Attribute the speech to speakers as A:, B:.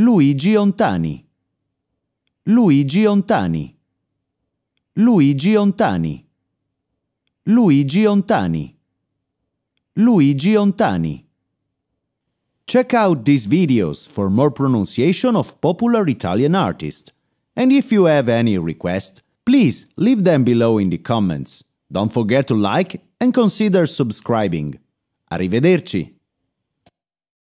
A: Luigi Ontani. Luigi Ontani. Luigi Ontani. Luigi Ontani. Luigi Ontani. Check out these videos for more pronunciation of popular Italian artists. And if you have any requests, please leave them below in the comments. Don't forget to like and consider subscribing. Arrivederci!